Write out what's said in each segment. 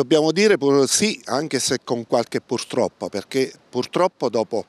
Dobbiamo dire pur sì, anche se con qualche purtroppo, perché purtroppo dopo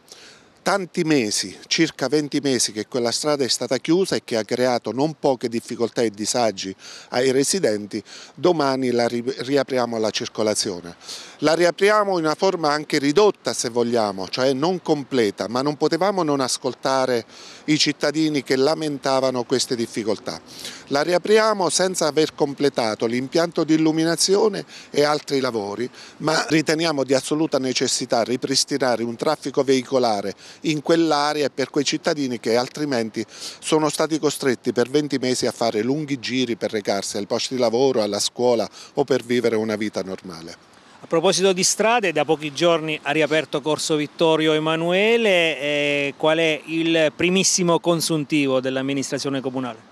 tanti mesi, circa 20 mesi che quella strada è stata chiusa e che ha creato non poche difficoltà e disagi ai residenti, domani la ri riapriamo alla circolazione. La riapriamo in una forma anche ridotta se vogliamo, cioè non completa, ma non potevamo non ascoltare i cittadini che lamentavano queste difficoltà. La riapriamo senza aver completato l'impianto di illuminazione e altri lavori, ma riteniamo di assoluta necessità ripristinare un traffico veicolare in quell'area e per quei cittadini che altrimenti sono stati costretti per 20 mesi a fare lunghi giri per recarsi al posto di lavoro, alla scuola o per vivere una vita normale. A proposito di strade, da pochi giorni ha riaperto Corso Vittorio Emanuele, eh, qual è il primissimo consuntivo dell'amministrazione comunale?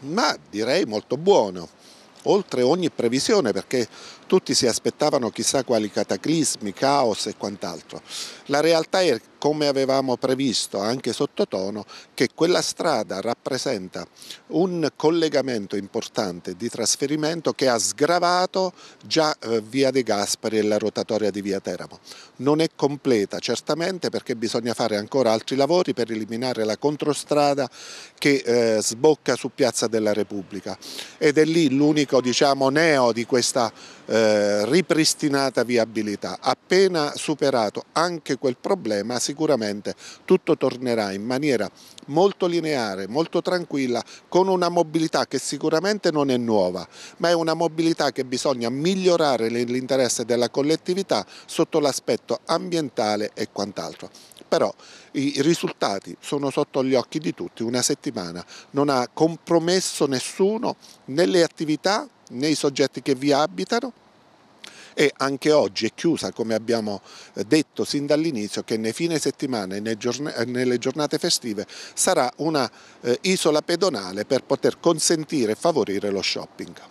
Ma direi molto buono, oltre ogni previsione perché tutti si aspettavano chissà quali cataclismi, caos e quant'altro. La realtà è come avevamo previsto anche sottotono, che quella strada rappresenta un collegamento importante di trasferimento che ha sgravato già eh, Via De Gasperi e la rotatoria di Via Teramo. Non è completa certamente perché bisogna fare ancora altri lavori per eliminare la controstrada che eh, sbocca su Piazza della Repubblica ed è lì l'unico diciamo, neo di questa eh, ripristinata viabilità. Appena superato anche quel problema sicuramente tutto tornerà in maniera molto lineare, molto tranquilla, con una mobilità che sicuramente non è nuova, ma è una mobilità che bisogna migliorare nell'interesse della collettività sotto l'aspetto ambientale e quant'altro però i risultati sono sotto gli occhi di tutti, una settimana non ha compromesso nessuno nelle attività, nei soggetti che vi abitano e anche oggi è chiusa come abbiamo eh, detto sin dall'inizio che nei fine settimana e nelle giornate festive sarà una eh, isola pedonale per poter consentire e favorire lo shopping.